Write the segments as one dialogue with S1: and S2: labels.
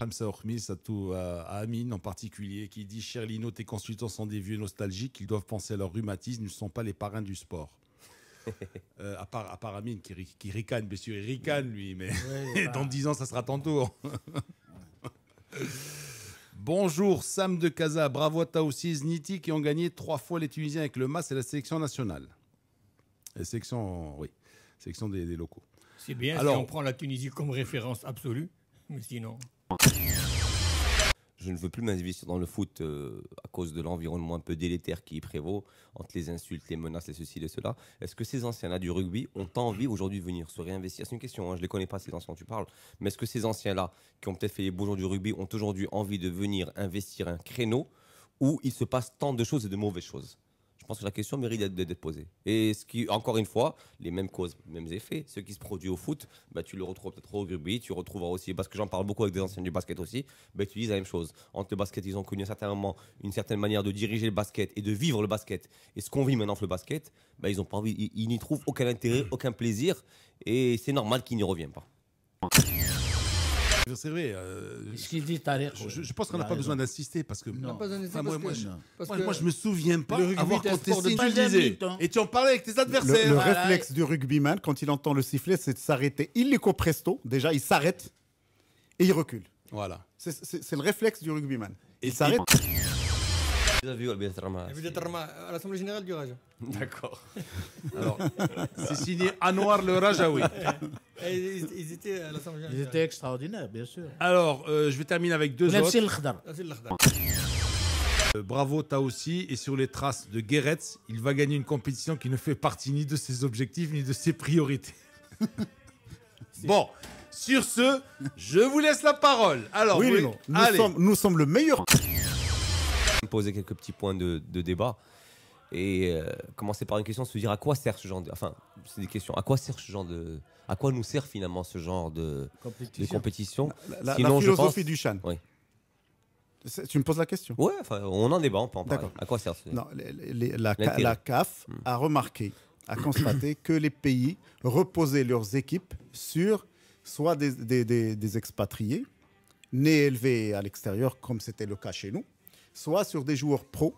S1: Hamza Ormis, à, tout, euh, Amine en particulier, qui dit Cher Lino, tes consultants sont des vieux nostalgiques, ils doivent penser à leur rhumatisme, ils ne sont pas les parrains du sport. Euh, à, part, Amine qui, ricane, bien sûr, il ricane lui, mais dans 10 ans, ça sera ton tour. Bonjour Sam de Casa, bravo à toi aussi qui ont gagné trois fois les Tunisiens avec le MAS et la sélection nationale. La
S2: sélection, oui, sélection des, locaux. C'est bien Alors, on prend la Tunisie comme référence absolue, mais sinon. Je ne veux plus m'investir dans le foot euh, à cause de l'environnement un peu délétère qui y prévaut, entre les insultes, les menaces, les ceci, et cela. Est-ce que ces anciens-là du rugby ont envie aujourd'hui de venir se réinvestir C'est une question, hein, je ne les connais pas, ces anciens dont tu parles. Mais est-ce que ces anciens-là, qui ont peut-être fait les beaux jours du rugby, ont aujourd'hui envie de venir investir un créneau où il se passe tant de choses et de mauvaises choses je pense que la question mérite d'être posée. Et ce qui, encore une fois, les mêmes causes, mêmes effets. Ce qui se produit au foot, bah, tu le retrouves peut-être au rugby, tu retrouveras aussi, parce que j'en parle beaucoup avec des anciens du basket aussi, bah, tu dis la même chose. Entre le basket, ils ont connu un certain moment, une certaine manière de diriger le basket et de vivre le basket. Et ce qu'on vit maintenant le basket, bah, ils ils n'y trouvent aucun intérêt, aucun plaisir. Et c'est normal qu'ils n'y reviennent pas
S1: savez euh, ce qu'il dit, à Je, je pense qu'on n'a pas besoin d'insister parce que. moi, je, moi, me souviens pas avoir contesté disais hein. Et tu en parlais avec tes adversaires. Le, réflexe
S3: du rugbyman, quand il entend le sifflet, c'est de s'arrêter illico presto. Déjà, il s'arrête et il recule. Voilà. C'est le réflexe du rugbyman. Il s'arrête.
S2: Vous avez vu sûr. La de à l'Assemblée Générale du Raja. D'accord. Alors, c'est signé Anwar le Rajawi. Ils, ils étaient à Ils étaient extraordinaires,
S3: bien sûr.
S1: Alors, euh, je vais terminer avec deux autres. Nafsil Khdar. Euh, bravo, t'as aussi. Et sur les traces de Guéretz, il va gagner une compétition qui ne fait partie ni de ses objectifs ni de ses priorités. bon, sur ce, je vous
S3: laisse la parole. Alors, oui, Nous, allez. nous sommes le meilleur
S2: poser quelques petits points de, débat et euh, commencer par une question se dire à quoi sert ce genre de, enfin c'est des questions à quoi sert ce genre de à quoi nous sert finalement ce genre de compétition, de la, philosophie du Chan oui. tu me poses la question ouais enfin, on en débat on peut
S3: en parler à quoi sert non, la, la, CAF hmm. a remarqué a constaté que les pays reposaient leurs équipes sur soit des, des, expatriés nés élevés à l'extérieur comme c'était le cas chez nous soit sur des joueurs pros.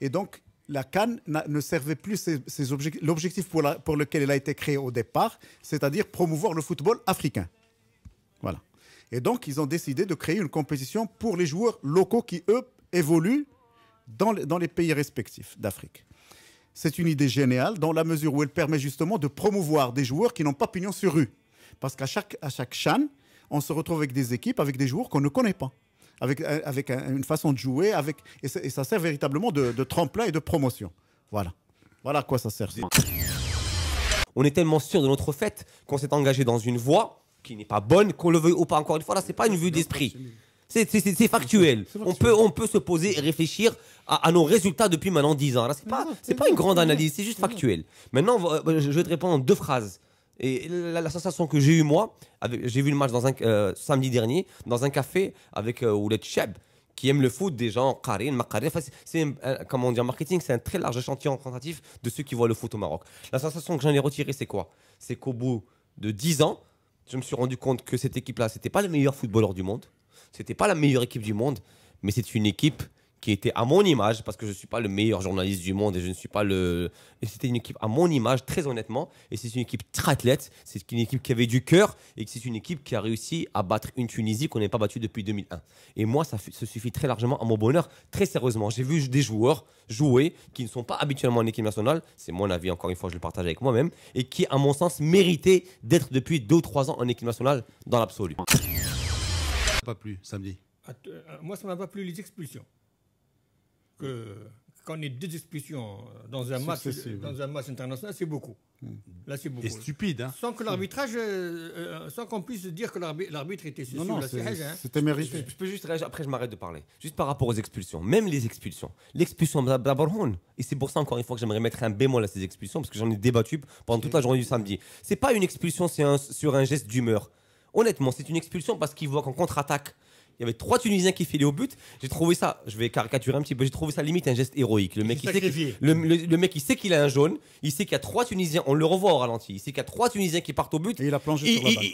S3: Et donc, la Cannes ne servait plus ses, l'objectif pour, lequel elle a été créée au départ, c'est-à-dire promouvoir le football africain. Voilà. Et donc, ils ont décidé de créer une compétition pour les joueurs locaux qui, eux, évoluent dans, les, pays respectifs d'Afrique. C'est une idée géniale dans la mesure où elle permet justement de promouvoir des joueurs qui n'ont pas pignon sur rue. Parce qu'à chaque, à chaque chan, on se retrouve avec des équipes, avec des joueurs qu'on ne connaît pas avec, une façon de jouer, avec, et, ça sert
S2: véritablement de, tremplin et de promotion. Voilà. Voilà à quoi ça sert. On est tellement sûr de notre fait qu'on s'est engagé dans une voie qui n'est pas bonne, qu'on le veuille ou pas. Encore une fois, là, c'est pas une vue d'esprit. C'est factuel. On peut, on peut se poser et réfléchir à, nos résultats depuis maintenant 10 ans. Là, c'est pas, c'est pas une grande analyse, c'est juste factuel. Maintenant, euh, je vais te répondre en deux phrases. Et la, sensation que j'ai eue moi, j'ai vu le match dans un, euh, samedi dernier dans un café avec euh, Ouled Cheb qui aime le foot, des gens, Karin, Makarin, c'est euh, comment marketing, c'est un très large échantillon représentatif de ceux qui voient le foot au Maroc. La sensation que j'en ai retirée, c'est quoi C'est qu'au bout de 10 ans, je me suis rendu compte que cette équipe-là, ce n'était pas le meilleur footballeur du monde, n'était pas la meilleure équipe du monde, mais c'est une équipe qui était à mon image, parce que je ne suis pas le meilleur journaliste du monde et je ne suis pas le. C'était une équipe à mon image, très honnêtement. Et c'est une équipe très athlète, c'est une équipe qui avait du cœur et c'est une équipe qui a réussi à battre une Tunisie qu'on n'est pas battue depuis 2001. Et moi, ça, suffit très largement à mon bonheur, très sérieusement. J'ai vu des joueurs jouer qui ne sont pas habituellement en équipe nationale, c'est mon avis, encore une fois, je le partage avec moi-même, et qui, à mon sens, méritaient d'être depuis 2 ou 3 ans en équipe nationale dans l'absolu. Pas plus samedi. Euh, moi, ça m'a pas plu les expulsions qu'on ait deux expulsions euh, dans un, match, dans un international, c'est beaucoup. Hmm. Là, c'est beaucoup. Et stupide. Hein. Sans que
S3: l'arbitrage, euh, euh, qu'on puisse dire que l'arbitre était stupide non, hein. C'était
S2: mérité. Je, peux juste après je m'arrête de parler. Juste par rapport aux expulsions, même les expulsions. L'expulsion et c'est pour ça encore une fois que j'aimerais mettre un bémol à ces expulsions, parce que j'en ai débattu pendant toute la journée du samedi. C'est pas une expulsion, c'est sur un geste d'humeur. Honnêtement, c'est une expulsion parce qu'il voit qu'on contre-attaque, il y avait trois Tunisiens qui filaient au but. J'ai trouvé ça, je vais caricaturer un petit peu, j'ai trouvé ça limite un geste héroïque. Le mec, il sait le, mec, il sait qu'il a un jaune, il sait qu'il y a trois Tunisiens, on le revoit au ralenti, il sait qu'il y a trois Tunisiens qui partent au but. Et il sur la balle.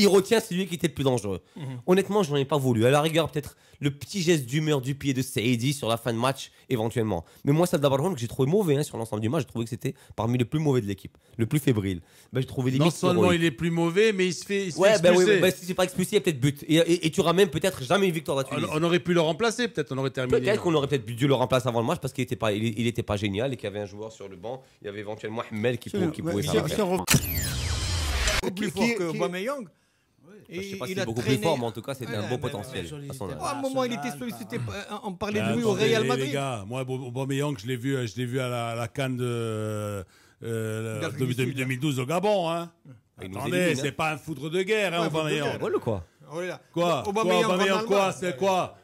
S2: Il, retient celui qui était le plus dangereux. Mhm. Honnêtement, je n'en ai pas voulu. À la rigueur, peut-être le petit geste d'humeur du pied de Saïdi sur la fin de match, éventuellement. Mais moi, Sadda Barhoum, que j'ai trouvé mauvais hein, sur l'ensemble du match, j'ai trouvé que c'était parmi les plus mauvais de l'équipe, le plus fébrile. Ben, j'ai trouvé Non seulement il est plus mauvais, mais il se fait. ouais, ben ben, c'est pas expulsé, peut-être but. Et, tu ramènes peut-être jamais une victoire de la On, aurait pu le remplacer, peut-être on aurait terminé. Peut-être qu'on aurait peut-être dû le remplacer avant le match parce qu'il n'était pas, il, pas génial et qu'il y avait un joueur sur le banc. Il y avait éventuellement Ahmed qui, pouvait, qui pouvait faire Plus
S3: fort que Aubameyang.
S2: Bah, je sais pas si est beaucoup plus fort, mais en tout cas, c'était un beau potentiel. À un moment, il était sollicité. On hein. parlait bah, de lui au Real Madrid. Les gars,
S1: moi, Aubameyang, je l'ai vu, euh, je l'ai vu à la, la canne de euh, 2012 euh, au Gabon. Hein. Attendez, hein. c'est pas un foudre de guerre, hein, Aubameyang. ou quoi.
S2: Quoi Aubameyang, quoi
S1: C'est quoi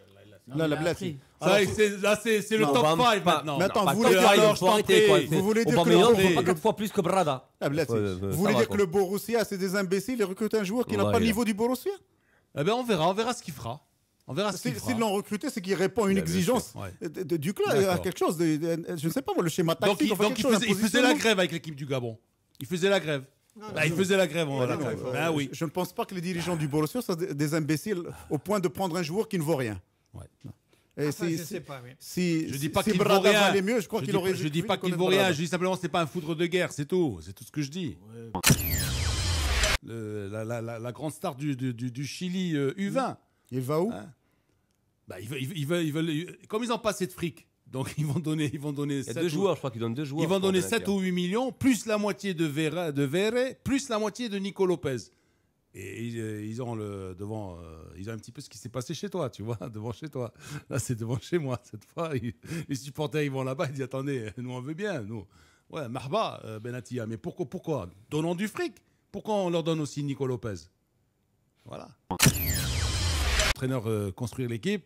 S1: Là, la Là, c'est
S2: le top 5 maintenant. Maintenant, ah, vous voulez dire, que le Vous voulez que le
S3: Borussia, c'est des imbéciles et recrutent un joueur qui n'a pas le niveau du Borussia Eh
S1: bien, on verra, on verra ce qu'il fera. On verra S'ils l'ont
S3: recruté, c'est qu'il répond à une exigence du club, à quelque chose. je ne sais pas, le schéma tactique. Donc, il faisait la grève
S1: avec l'équipe du Gabon. Il
S3: faisait la grève. Bah, il bah, ils faisaient la grève. on la grève. Bah oui. Je ne pense pas que les dirigeants du Borussia soient des imbéciles au point de prendre un joueur qui ne vaut rien. Ouais. Ah, Et je sais pas, si, je dis pas qu'il vaut rien. Mieux, je crois qu'il aurait. Je dis pas qu'il vaut rien. Je dis simplement que ce n'est pas un foudre de guerre, c'est tout. C'est tout ce que
S1: je dis. la, grande star du, Chili Uvin. Euh, U20. Il va où comme ils en pas assez de fric, donc ils vont donner, ils vont donner. deux joueurs, je crois qu'ils donnent deux joueurs. Ils vont donner 7 ou 8 millions, plus la moitié de Vera, de plus la moitié de Nico Lopez. Et ils, euh, ont le devant, euh, ils ont un petit peu ce qui s'est passé chez toi, tu vois, devant chez toi. Là, c'est devant chez moi cette fois. les supporters, ils vont là-bas, ils disent attendez, nous on veut bien, nous. Ouais, Marba, euh, Benatia, mais pourquoi, pourquoi Donnons du fric. Pourquoi on leur donne aussi Nico Lopez Voilà entraîneur euh, construire l'équipe,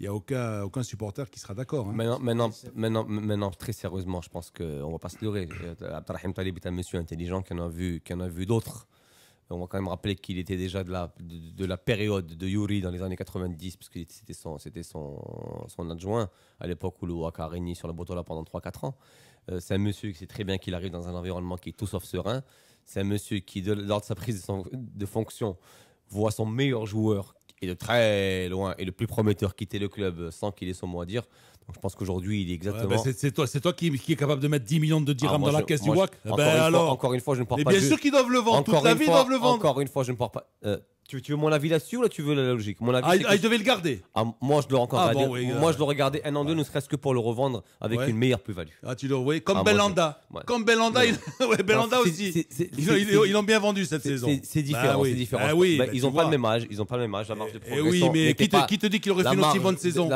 S1: il n'y a aucun, supporter qui sera d'accord. Hein.
S2: Maintenant, maintenant, maintenant, très sérieusement, je pense qu'on ne va pas se leurrer. Euh, Abdelrahim Talib est un monsieur intelligent qui en a vu, vu d'autres. On va quand même rappeler qu'il était déjà de la, de, la période de Yuri dans les années 90, parce que c'était son, son, adjoint à l'époque où le Waka a régné sur la là pendant 3-4 ans. Euh, c'est un monsieur qui sait très bien qu'il arrive dans un environnement qui est tout sauf serein. C'est un monsieur qui, lors de sa prise de, de fonction, voit son meilleur joueur il de très loin, et le plus prometteur quitter le club sans qu'il ait son mot à dire. Donc je pense qu'aujourd'hui, il est exactement. Ben,
S1: ouais, c'est toi, qui, qui, est capable de mettre 10 millions de dirhams ah, dans la caisse du WAC. Bah encore, ben, alors... encore, une fois, je ne parle pas. bien sûr qu'ils doivent le vendre. Toute la vie, ils doivent le vendre. Encore une fois, je ne parle pas.
S2: Euh, tu, tu veux mon avis là-dessus ou là tu veux la logique mon avis, Ah, ah il- devait le garder. Ah, moi je le encore Ah, bon, moi je le gardé un an deux ne serait-ce que pour le revendre avec une meilleure plus-value. Ah, tu le oui, comme Ah, Belanda. Comme Belanda, ouais, Belanda aussi. Ils, l'ont bien vendu cette saison. c'est- bah différent, c'est différent. Bah bah, ils n'ont pas le même âge, ils n'ont pas le même âge. La marge de progression. Eh progression. oui, mais qui te, dit qu'il aurait fait une aussi bonne saison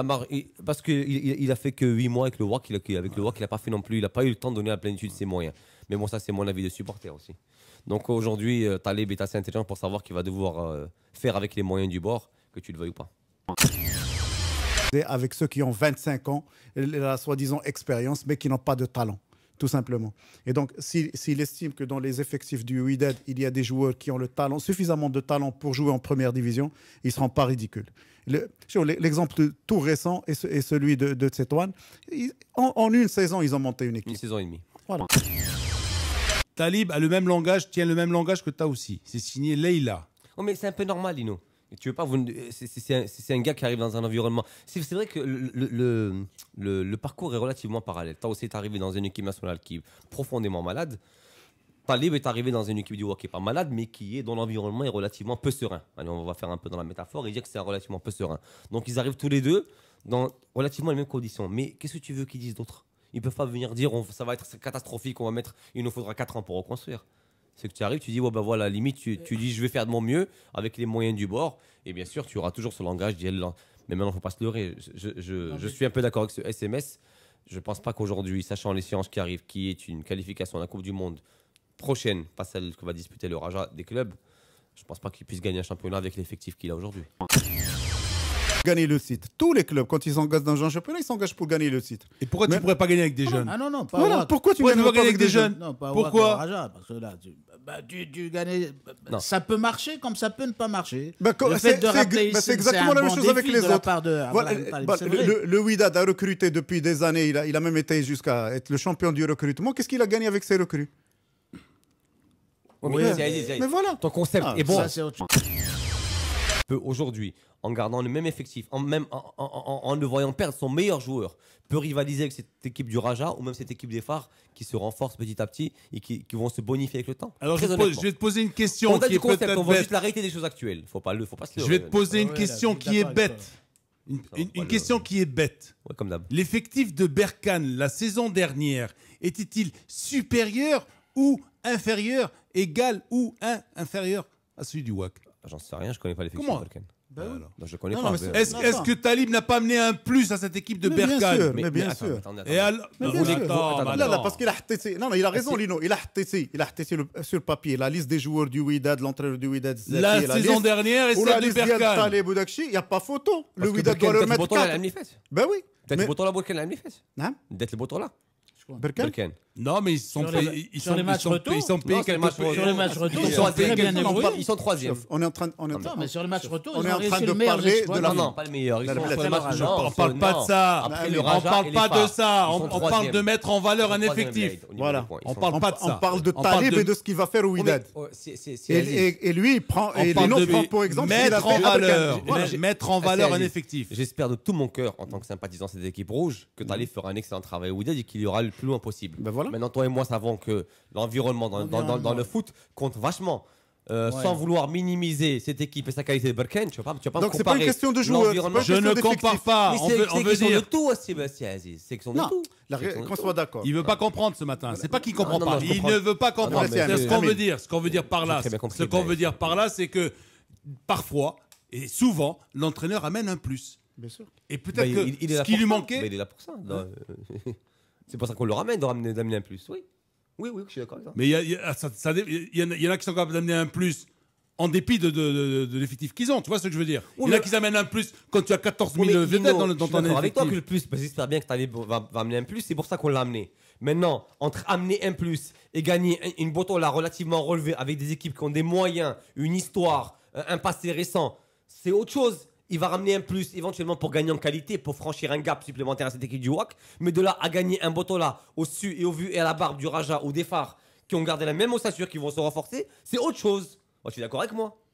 S2: parce qu'il a fait que 8 mois avec le WAC, il avec le WAC, il n'a pas fait non plus, il n'a pas eu le temps de donner la plénitude ses moyens. Mais bon, ça, c'est mon avis de supporter aussi. Donc aujourd'hui, euh, Talib est assez intelligent pour savoir qu'il va devoir euh, faire avec les moyens du bord, que tu le veuilles ou pas.
S3: Avec ceux qui ont 25 ans, la soi-disant expérience, mais qui n'ont pas de talent tout simplement. Et donc, s'il estime que dans les effectifs du Weeded, il y a des joueurs qui ont le talent, suffisamment de talent pour jouer en première division, ils ne seront pas ridicules. L'exemple tout récent est, celui de, de En, une saison, ils ont monté une équipe. Une saison et demie. Voilà. Talib
S1: a le même langage, tient le même langage que toi aussi. C'est signé
S2: Leila. Oh, mais c'est un peu normal, Lino. Tu veux pas, c'est un, gars qui arrive dans un environnement. C'est vrai que le, parcours est relativement parallèle. Toi aussi, es arrivé dans une équipe nationale qui est profondément malade. Talib est arrivé dans une équipe du hockey qui est pas malade, mais qui est dont l'environnement est relativement peu serein. Allez, on va faire un peu dans la métaphore et dire que c'est relativement peu serein. Donc ils arrivent tous les deux dans relativement les mêmes conditions. Mais qu'est-ce que tu veux qu'ils disent d'autre ils peuvent pas venir dire ça va être catastrophique, on va mettre, il nous faudra 4 ans pour reconstruire. C'est que tu arrives, tu dis, ouais, ben voilà, limite, tu, dis, je vais faire de mon mieux avec les moyens du bord. Et bien sûr, tu auras toujours ce langage Mais maintenant, faut pas se leurrer. Je, je, suis un peu d'accord avec ce SMS. Je ne pense pas qu'aujourd'hui, sachant les sciences qui arrivent, qui est une qualification à la Coupe du Monde prochaine, pas celle que va disputer le Raja des clubs, je ne pense pas qu'il puisse gagner un championnat avec l'effectif qu'il a aujourd'hui
S3: gagner le site. Tous les clubs, quand ils s'engagent dans un championnat, ils s'engagent pour gagner le site. Et pourquoi tu pourrais pas gagner avec des jeunes
S1: non, non, Pourquoi tu ne gagner avec, des jeunes, Pourquoi Ça peut marcher comme ça peut ne pas marcher. Bah, bah c'est exactement la même chose avec les autres. Bah,
S3: le Widad a recruté depuis des années. Il a, il a même été jusqu'à être le champion du recrutement. Qu'est-ce qu'il a gagné avec ses recrues
S1: mais, voilà. Ton concept ah, est bon
S2: peut aujourd'hui, en gardant le même effectif, en, même, en, le voyant perdre son meilleur joueur, peut rivaliser avec cette équipe du Raja ou même cette équipe des phares qui se renforce petit à petit et qui, vont se bonifier avec le temps. Alors je, vais te poser une question qui est peut-être on voit juste la réalité des choses actuelles. Faut pas le, faut pas Je vais te poser une question qui est bête. Une, question qui est bête. Ouais, comme L'effectif
S1: de Berkane la saison dernière était-il supérieur ou inférieur, égal ou un, inférieur à celui du WAC bah, j'en sais rien, je connais pas les Comment de bah euh, bah, je connais pas. Euh, Est-ce que Talib n'a pas amené un plus à cette équipe de Mais bien
S3: sûr. parce qu'il a Non, non, il a raison, Lino. Il a Il a sur papier la liste des joueurs du Widad, l'entraîneur du Widad. la saison dernière et il n'y a pas photo. Le le Ben oui. D'être
S2: le Botola. Non, mais ils sont payés. ils sur les matchs retours ils sont payés quel les Sur les matchs retour, ils sont très bien évolués. Ils sont troisième. On est en train,
S3: de... est mais sur les matchs retour, on est en
S2: train de parler de la. Non, pas le meilleur. On parle pas de ça. On parle pas de ça. On
S1: parle de mettre en valeur un effectif. Voilà. On parle pas de ça. On parle de Talib et de
S3: ce qu'il va faire au oh, Wydad. Oh, et lui, il prend. Et les prend pour exemple. Mettre en valeur. Mettre en valeur un
S2: effectif. J'espère de tout mon cœur, en tant que sympathisant de cette équipe rouge, que Talib fera un excellent travail au Wydad et qu'il y aura le plus loin possible. Maintenant, toi et moi savons que l'environnement dans, le foot compte vachement. Euh, sans vouloir minimiser cette équipe et sa qualité de Berkane, tu ne vas pas, tu Donc comparer. Donc, pas une question de joueur. je ne compare pas. on veut, de tout aussi, Sébastien. Aziz. C'est
S1: question de tout. Qu'on soit d'accord. Il veut pas comprendre ce matin. C'est pas qu'il comprend pas. il ne veut pas comprendre. ce qu'on veut dire. Ce qu'on veut dire par là. Ce qu'on veut dire par là, c'est que parfois et souvent, l'entraîneur amène un plus. Bien sûr. Et peut-être que ce qui lui manquait. il est là pour ça. Hein
S2: C'est pour ça qu'on le ramène, de ramener, d'amener un plus. Oui. Oui, oui, je suis d'accord avec ça. Mais il y,
S1: en a- qui sont capables d'amener un plus en dépit de, de- de- l'effectif qu'ils ont. Tu vois ce que je veux dire
S2: Il y en a qui amènent un plus quand tu as 14 000 Oui, dans, ton dans je suis d'accord avec toi que le plus, parce que j'espère bien que tu vas, va amener un plus, c'est pour ça qu'on l'a amené. Maintenant, entre amener un plus et gagner une botte relativement relevée avec des équipes qui ont des moyens, une histoire, euh, un passé récent, c'est autre chose il va ramener un plus éventuellement pour gagner en qualité, pour franchir un gap supplémentaire à cette équipe du WAC. Mais de là à gagner un Botola au su et au vu et à la barbe du Raja ou des phares qui ont gardé la même ossature, qui vont se renforcer, c'est autre chose. tu oh, es d'accord avec moi